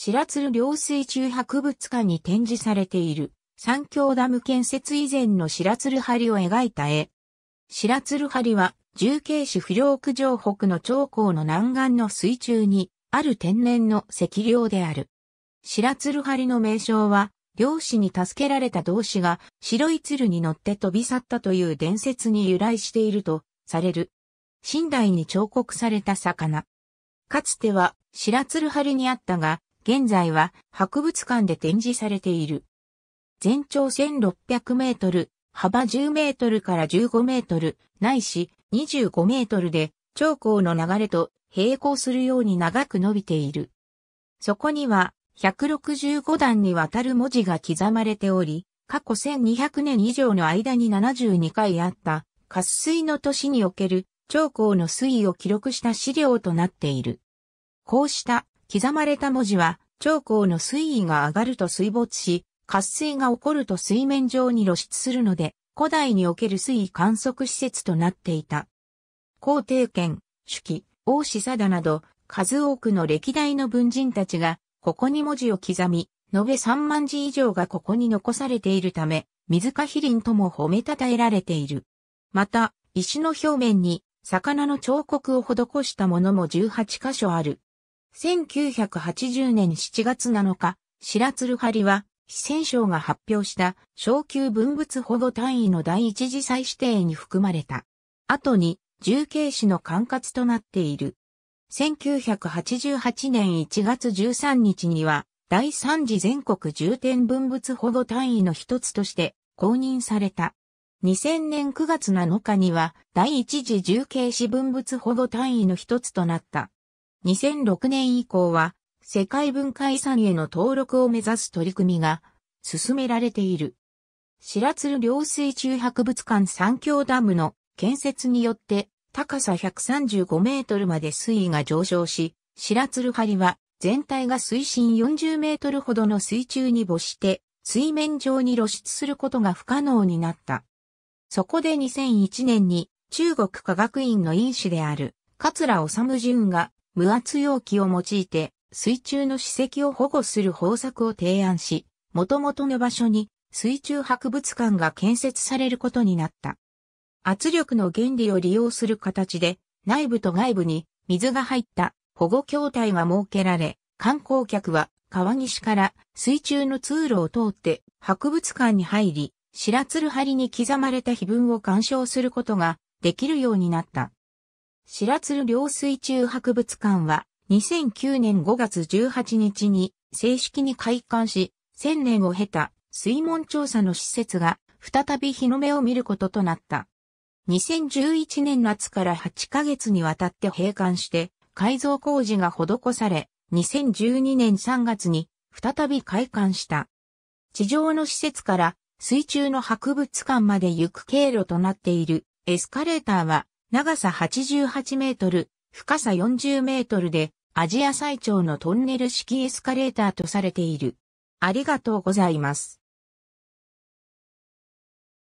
白鶴両水中博物館に展示されている、三峡ダム建設以前の白鶴張を描いた絵。白鶴張は、重慶市不良区城北の長江の南岸の水中に、ある天然の石稜である。白鶴張の名称は、漁師に助けられた同志が白い鶴に乗って飛び去ったという伝説に由来しているとされる。寝台に彫刻された魚。かつては白鶴張にあったが、現在は博物館で展示されている。全長1600メートル、幅10メートルから15メートル、ないし25メートルで、長江の流れと並行するように長く伸びている。そこには、165段にわたる文字が刻まれており、過去1200年以上の間に72回あった、渇水の年における長江の水位を記録した資料となっている。こうした刻まれた文字は、長江の水位が上がると水没し、渇水が起こると水面上に露出するので、古代における水位観測施設となっていた。皇帝権、主記、王子貞など、数多くの歴代の文人たちが、ここに文字を刻み、延べ3万字以上がここに残されているため、水か碑林とも褒めたたえられている。また、石の表面に、魚の彫刻を施したものも18箇所ある。1980年7月7日、白鶴張は、四川省が発表した昇級文物保護単位の第一次再指定に含まれた。後に、重慶市の管轄となっている。1988年1月13日には、第3次全国重点文物保護単位の一つとして公認された。2000年9月7日には、第1次重慶市文物保護単位の一つとなった。2006年以降は世界文化遺産への登録を目指す取り組みが進められている。白鶴涼水中博物館三峡ダムの建設によって高さ135メートルまで水位が上昇し、白鶴張は全体が水深40メートルほどの水中に没して水面上に露出することが不可能になった。そこで2001年に中国科学院の院士である桂治淳が無圧容器を用いて水中の史跡を保護する方策を提案し、元々の場所に水中博物館が建設されることになった。圧力の原理を利用する形で、内部と外部に水が入った保護筐体が設けられ、観光客は川岸から水中の通路を通って博物館に入り、白鶴張に刻まれた碑文を鑑賞することができるようになった。白鶴涼水中博物館は2009年5月18日に正式に開館し、1000年を経た水門調査の施設が再び日の目を見ることとなった。2011年夏から8ヶ月にわたって閉館して改造工事が施され、2012年3月に再び開館した。地上の施設から水中の博物館まで行く経路となっているエスカレーターは長さ88メートル、深さ40メートルで、アジア最長のトンネル式エスカレーターとされている。ありがとうございます。